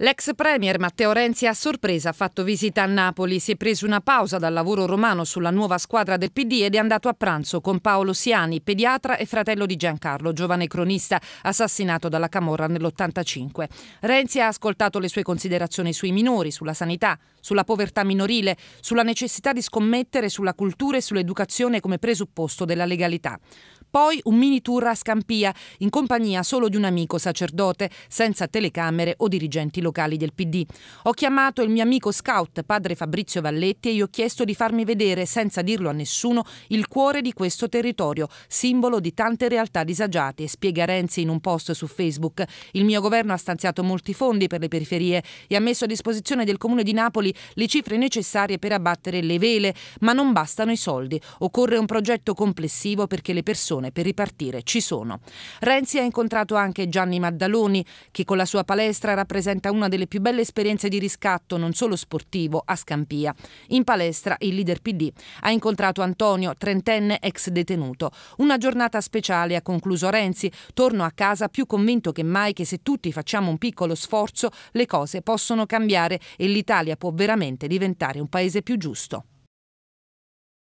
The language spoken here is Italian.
L'ex premier Matteo Renzi a sorpresa ha fatto visita a Napoli, si è preso una pausa dal lavoro romano sulla nuova squadra del PD ed è andato a pranzo con Paolo Siani, pediatra e fratello di Giancarlo, giovane cronista assassinato dalla Camorra nell'85. Renzi ha ascoltato le sue considerazioni sui minori, sulla sanità, sulla povertà minorile, sulla necessità di scommettere sulla cultura e sull'educazione come presupposto della legalità. Poi un mini tour a Scampia, in compagnia solo di un amico sacerdote, senza telecamere o dirigenti locali del PD. Ho chiamato il mio amico scout, padre Fabrizio Valletti, e gli ho chiesto di farmi vedere, senza dirlo a nessuno, il cuore di questo territorio, simbolo di tante realtà disagiate, spiega Renzi in un post su Facebook. Il mio governo ha stanziato molti fondi per le periferie e ha messo a disposizione del Comune di Napoli le cifre necessarie per abbattere le vele, ma non bastano i soldi. Occorre un progetto complessivo perché le persone persone per ripartire ci sono. Renzi ha incontrato anche Gianni Maddaloni, che con la sua palestra rappresenta una delle più belle esperienze di riscatto, non solo sportivo, a Scampia. In palestra il leader PD ha incontrato Antonio, trentenne ex detenuto. Una giornata speciale, ha concluso Renzi. Torno a casa più convinto che mai che se tutti facciamo un piccolo sforzo le cose possono cambiare e l'Italia può veramente diventare un paese più giusto.